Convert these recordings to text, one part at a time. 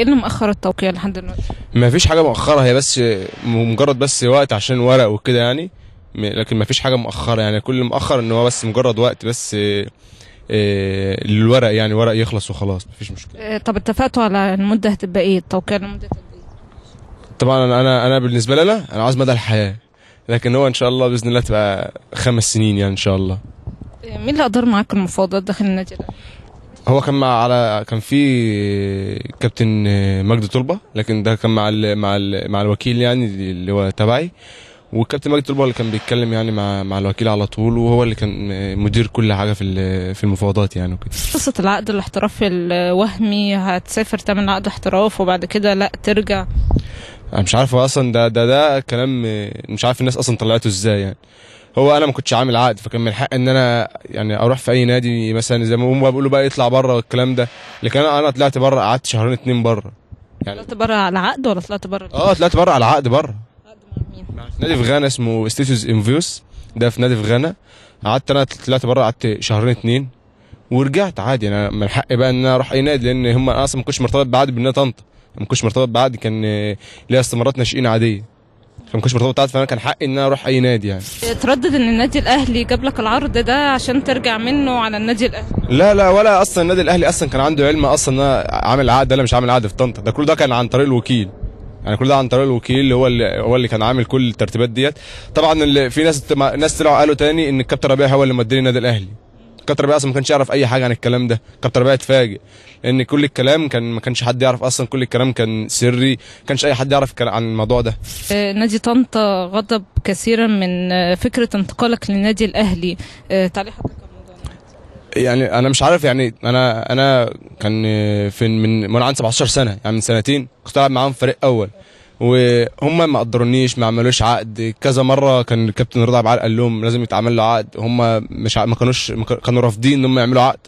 ايه اللي مأخر التوقيع لحد دلوقتي؟ ما فيش حاجه مأخره هي بس مجرد بس وقت عشان ورق وكده يعني لكن ما فيش حاجه مأخره يعني كل مأخر ان هو بس مجرد وقت بس آه، آه، الورق يعني ورق يخلص وخلاص ما فيش مشكله آه، طب اتفقتوا على المده هتبقى ايه التوقيع لمده إيه؟ طبعا انا انا انا بالنسبه لي انا انا عاوز مدى الحياه لكن هو ان شاء الله باذن الله تبقى خمس سنين يعني ان شاء الله مين اللي ادار معاك المفاوضات داخل النادي الاهلي هو كان مع على كان في كابتن آه، مجدي طلبه لكن ده كان مع ال مع ال مع الوكيل يعني اللي هو تبعي والكابتن مجدي طلبه اللي كان بيتكلم يعني مع مع الوكيل على طول وهو اللي كان آه، مدير كل حاجه في في المفاوضات يعني وكده قصه العقد الاحترافي الوهمي هتسافر تعمل عقد احتراف وبعد كده لا ترجع انا مش عارف هو اصلا ده ده ده كلام مش عارف الناس اصلا طلعته ازاي يعني هو انا ما كنتش عامل عقد فكان من حق ان انا يعني اروح في اي نادي مثلا زي ما هم بيقولوا بقى يطلع بره والكلام ده لكن انا طلعت بره قعدت شهرين اتنين بره يعني طلعت بره على عقد ولا طلعت بره اه طلعت بره على عقد بره عقد مع مين نادي في غانا اسمه ستيتوس انفيوس ده في نادي في غانا قعدت انا طلعت بره قعدت شهرين اتنين ورجعت عادي انا من حقي بقى ان انا اروح اي نادي لان هم اصلا ما كنتش مرتبط بعقد بالنادي طنطا ما كنتش مرتبط بعقد كان ليا استمارات ناشئين عاديه فما كنتش مرتبط بعقد فانا كان حقي ان انا اروح اي نادي يعني تردد ان النادي الاهلي جاب لك العرض ده عشان ترجع منه على النادي الاهلي لا لا ولا اصلا النادي الاهلي اصلا كان عنده علم اصلا ان انا عامل عقد ولا مش عامل عقد في طنطا ده كل ده كان عن طريق الوكيل يعني كل ده عن طريق الوكيل اللي هو اللي هو اللي كان عامل كل الترتيبات ديت طبعا في ناس ناس طلعوا قالوا تاني ان الكابتن ربيع هو اللي مديني النادي الاهلي كابتن ربيع اصلا ما كانش يعرف اي حاجه عن الكلام ده كابتن ربيع اتفاجئ لان كل الكلام كان ما كانش حد يعرف اصلا كل الكلام كان سري ما كانش اي حد يعرف عن الموضوع ده آه، نادي طنطا غضب كثيرا من آه، فكره انتقالك للنادي الاهلي آه، تعليق حضرتك يعني انا مش عارف يعني انا انا كان في من وانا عندي 17 سنه يعني من سنتين كنت العب معاهم فريق اول وهم ما قدرونيش ما عملوش عقد كذا مره كان الكابتن رضا عبد قال لهم لازم يتعمل له عقد هم مش ما كانوش كانوا رافضين ان هم يعملوا عقد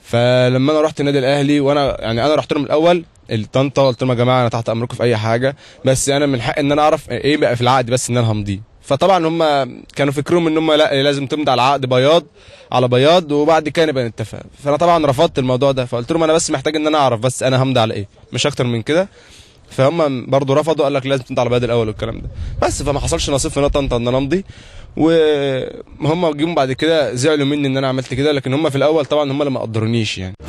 فلما انا رحت النادي الاهلي وانا يعني انا رحت لهم الاول طنطا قلت لهم يا جماعه انا تحت امركم في اي حاجه بس انا من حقي ان انا اعرف ايه بقى في العقد بس ان انا همضيه فطبعا هم كانوا فكرهم ان هم لا لازم تمضي على العقد بياض على بياض وبعد كده نبقى نتفق فانا طبعا رفضت الموضوع ده فقلت لهم انا بس محتاج ان انا اعرف بس انا همضي على ايه مش اكتر من كده فهم برضه رفضوا قال لك لازم تنط على بدل الاول والكلام ده بس فما حصلش نصيب في طنطا ان انا امضي وهم جم بعد كده زعلوا مني ان انا عملت كده لكن هم في الاول طبعا هم اللي ما قدرونيش يعني